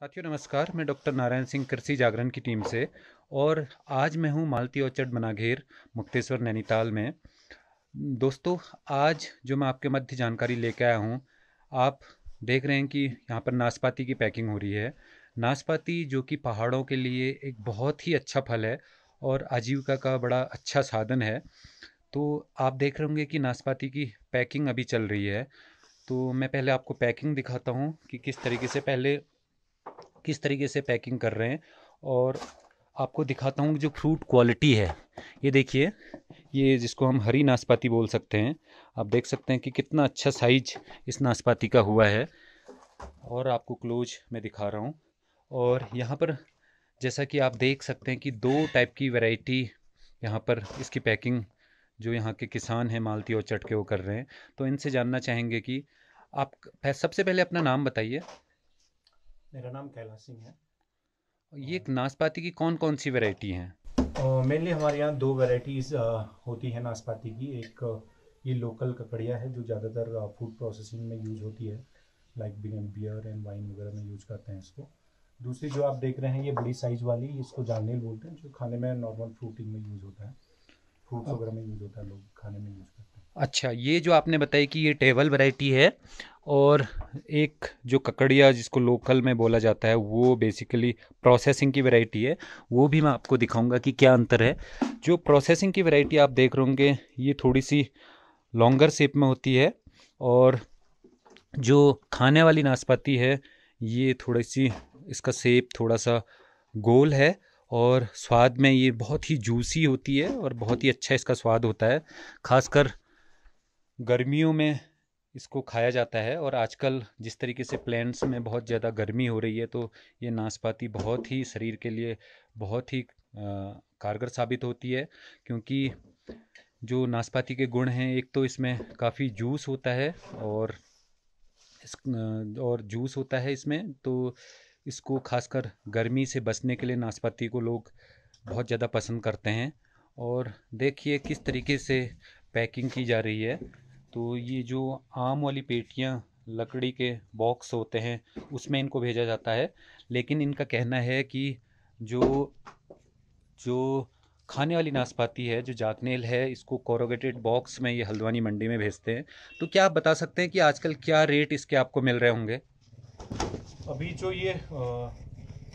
साथियों नमस्कार मैं डॉक्टर नारायण सिंह कृषि जागरण की टीम से और आज मैं हूं मालती औचड बनाघेर मुक्तेश्वर नैनीताल में दोस्तों आज जो मैं आपके मध्य जानकारी लेकर आया हूं आप देख रहे हैं कि यहाँ पर नाशपाती की पैकिंग हो रही है नाशपाती जो कि पहाड़ों के लिए एक बहुत ही अच्छा फल है और आजीविका का बड़ा अच्छा साधन है तो आप देख रहे होंगे कि नाशपाती की पैकिंग अभी चल रही है तो मैं पहले आपको पैकिंग दिखाता हूँ कि किस तरीके से पहले किस तरीके से पैकिंग कर रहे हैं और आपको दिखाता हूँ जो फ्रूट क्वालिटी है ये देखिए ये जिसको हम हरी नाशपाती बोल सकते हैं आप देख सकते हैं कि कितना अच्छा साइज इस नाशपाती का हुआ है और आपको क्लोज मैं दिखा रहा हूँ और यहाँ पर जैसा कि आप देख सकते हैं कि दो टाइप की वैरायटी यहाँ पर इसकी पैकिंग जो यहाँ के किसान हैं मालती और चटके वो कर रहे हैं तो इनसे जानना चाहेंगे कि आप सबसे पहले अपना नाम बताइए मेरा नाम कैलाश सिंह है और ये एक नाशपाती की कौन कौन सी वैरायटी है मेनली हमारे यहाँ दो वैरायटीज़ होती है नाशपाती की एक ये लोकल ककड़िया है जो ज़्यादातर फूड प्रोसेसिंग में यूज होती है लाइक बियर एंड वाइन वगैरह में यूज करते हैं इसको दूसरी जो आप देख रहे हैं ये बड़ी साइज वाली इसको जालनेल बोलते हैं जो खाने में नॉर्मल फ्रूटिंग में यूज होता है फ्रूट्स वगैरह में यूज होता है लोग खाने में यूज करते हैं अच्छा ये जो आपने बताई कि ये टेबल वैरायटी है और एक जो ककड़िया जिसको लोकल में बोला जाता है वो बेसिकली प्रोसेसिंग की वैरायटी है वो भी मैं आपको दिखाऊंगा कि क्या अंतर है जो प्रोसेसिंग की वैरायटी आप देख रहे होंगे ये थोड़ी सी लॉन्गर शेप में होती है और जो खाने वाली नाशपाती है ये थोड़ी सी इसका सेप थोड़ा सा गोल है और स्वाद में ये बहुत ही जूसी होती है और बहुत ही अच्छा इसका स्वाद होता है खासकर गर्मियों में इसको खाया जाता है और आजकल जिस तरीके से प्लांट्स में बहुत ज़्यादा गर्मी हो रही है तो ये नाशपाती बहुत ही शरीर के लिए बहुत ही कारगर साबित होती है क्योंकि जो नाशपाती के गुण हैं एक तो इसमें काफ़ी जूस होता है और इस और जूस होता है इसमें तो इसको खासकर गर्मी से बचने के लिए नाशपाती को लोग बहुत ज़्यादा पसंद करते हैं और देखिए किस तरीके से पैकिंग की जा रही है तो ये जो आम वाली पेटियाँ लकड़ी के बॉक्स होते हैं उसमें इनको भेजा जाता है लेकिन इनका कहना है कि जो जो खाने वाली नाशपाती है जो जाकनेल है इसको कोरोगेटेड बॉक्स में ये हल्द्वानी मंडी में भेजते हैं तो क्या आप बता सकते हैं कि आजकल क्या रेट इसके आपको मिल रहे होंगे अभी जो ये आ,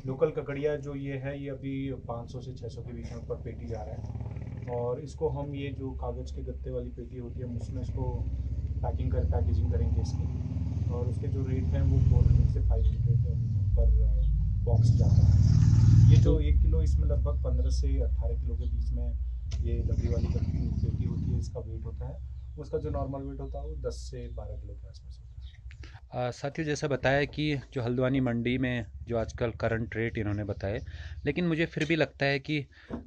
लोकल ककड़िया जो ये है ये अभी 500 से 600 के बीच में पर पेटी जा रहा है और इसको हम ये जो कागज़ के गत्ते वाली पेटी होती है उसमें इसको पैकिंग कर पैकेजिंग करेंगे इसकी और उसके जो रेट हैं वो फोर हंड्रेड से फाइव हंड्रेड पर बॉक्स uh, जाता है ये जो तो एक किलो इसमें लगभग पंद्रह से अट्ठारह किलो के बीच में ये लकड़ी वाली पेटी होती है इसका वेट होता है उसका जो नॉर्मल वेट होता है वो दस से बारह किलो के आसपास होता है साथियों जैसा बताया कि जो हल्द्वानी मंडी में जो आजकल करंट रेट इन्होंने बताए लेकिन मुझे फिर भी लगता है कि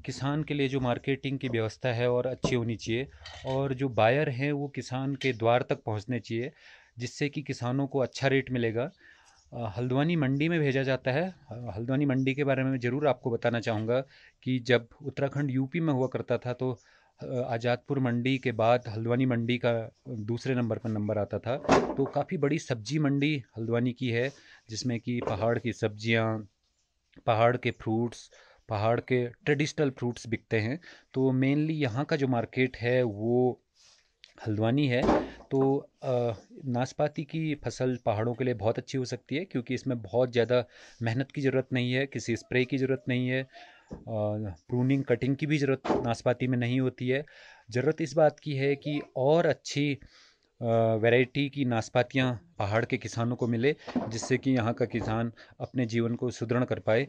किसान के लिए जो मार्केटिंग की व्यवस्था है और अच्छी होनी चाहिए और जो बायर हैं वो किसान के द्वार तक पहुंचने चाहिए जिससे कि किसानों को अच्छा रेट मिलेगा हल्द्वानी मंडी में भेजा जाता है हल्द्वानी मंडी के बारे में ज़रूर आपको बताना चाहूँगा कि जब उत्तराखंड यूपी में हुआ करता था तो आज़ादपुर मंडी के बाद हल्द्वानी मंडी का दूसरे नंबर पर नंबर आता था तो काफ़ी बड़ी सब्जी मंडी हल्द्वानी की है जिसमें कि पहाड़ की सब्जियां पहाड़ के फ्रूट्स पहाड़ के ट्रेडिशनल फ्रूट्स बिकते हैं तो मेनली यहाँ का जो मार्केट है वो हल्द्वानी है तो नाशपाती की फसल पहाड़ों के लिए बहुत अच्छी हो सकती है क्योंकि इसमें बहुत ज़्यादा मेहनत की ज़रूरत नहीं है किसी स्प्रे की ज़रूरत नहीं है प्रूनिंग कटिंग की भी ज़रूरत नाशपाती में नहीं होती है ज़रूरत इस बात की है कि और अच्छी वैरायटी की नाशपातियाँ पहाड़ के किसानों को मिले जिससे कि यहाँ का किसान अपने जीवन को सुदृढ़ कर पाए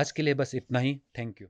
आज के लिए बस इतना ही थैंक यू